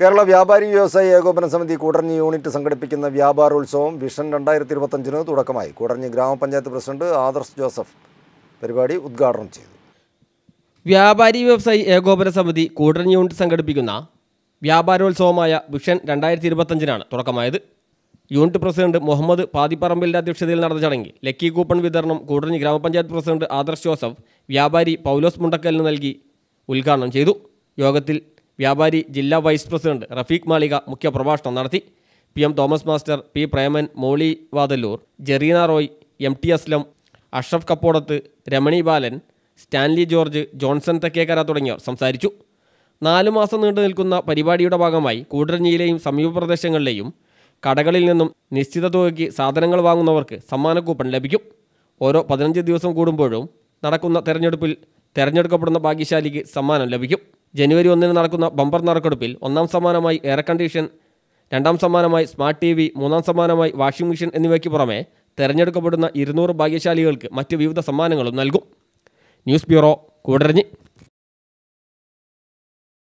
കേരള വ്യാപാരി വ്യവസായി ഏകോപന സമിതി കൂടഞ്ഞി യൂണിറ്റ് സംഘടിപ്പിക്കുന്ന വ്യാപാരോത്സവം വിഷൻ രണ്ടായിരത്തി ഇരുപത്തഞ്ചിന് തുടക്കമായി കൂടഞ്ഞി ഗ്രാമപഞ്ചായത്ത് പ്രസിഡന്റ് ആദർശ് ജോസഫ് പരിപാടി ഉദ്ഘാടനം ചെയ്തു വ്യാപാരി വ്യവസായി ഏകോപന സമിതി കൂടഞ്ഞി യൂണിറ്റ് സംഘടിപ്പിക്കുന്ന വ്യാപാരോത്സവമായ വിഷൻ രണ്ടായിരത്തി ഇരുപത്തഞ്ചിനാണ് തുടക്കമായത് യൂണിറ്റ് പ്രസിഡന്റ് മുഹമ്മദ് പാതിപ്പറമ്പിലിൻ്റെ അധ്യക്ഷതയിൽ നടന്ന ചടങ്ങിൽ ലക്കി കൂപ്പൺ വിതരണം കൂടഞ്ഞി ഗ്രാമപഞ്ചായത്ത് പ്രസിഡന്റ് ആദർശ് ജോസഫ് വ്യാപാരി പൗലോസ് മുണ്ടക്കലിന് നൽകി ഉദ്ഘാടനം ചെയ്തു യോഗത്തിൽ വ്യാപാരി ജില്ലാ വൈസ് പ്രസിഡന്റ് റഫീഖ് മാളിക മുഖ്യ പ്രഭാഷണം നടത്തി P M Thomas master P Preman Molly Vathallur Jareena Roy M T Aslam Ashraf Kappodath Ramani Balan Stanley George Johnson Thekkekkara തുടങ്ങിയവർ സംസാരിച്ചു നാലു മാസം നീണ്ടു നിൽക്കുന്ന പരിപാടിയുടെ ഭാഗമായി കൂടരഞ്ഞിയിലെയും സമീപ പ്രദേശങ്ങളിലെയും കടകളിൽ നിന്നും നിശ്ചിത തുകയ്ക്ക് സാധനങ്ങൾ വാങ്ങുന്നവർക്ക് സമ്മാന കൂപ്പൺ ലഭിക്കും ഓരോ പതിനഞ്ച് ദിവസം കൂടുമ്പോഴും നടക്കുന്ന തെരഞ്ഞെടുപ്പിൽ തെരഞ്ഞെടുക്കപ്പെടുന്ന ഭാഗ്യശാലിക്ക് സമ്മാനം ലഭിക്കും ജനുവരി ഒന്നിന് നടക്കുന്ന ബമ്പർ നറുക്കെടുപ്പിൽ ഒന്നാം സമ്മാനമായി എയർ കണ്ടീഷൻ രണ്ടാം സമ്മാനമായി സ്മാർട്ട് ടി വി മൂന്നാം സമ്മാനമായി വാഷിംഗ് മെഷീൻ എന്നിവയ്ക്ക് പുറമെ തിരഞ്ഞെടുക്കപ്പെടുന്ന ഇരുന്നൂറ് ഭാഗ്യശാലികൾക്ക് മറ്റ് വിവിധ സമ്മാനങ്ങളും നൽകും ന്യൂസ് ബ്യൂറോ കൂടരഞ്ഞ്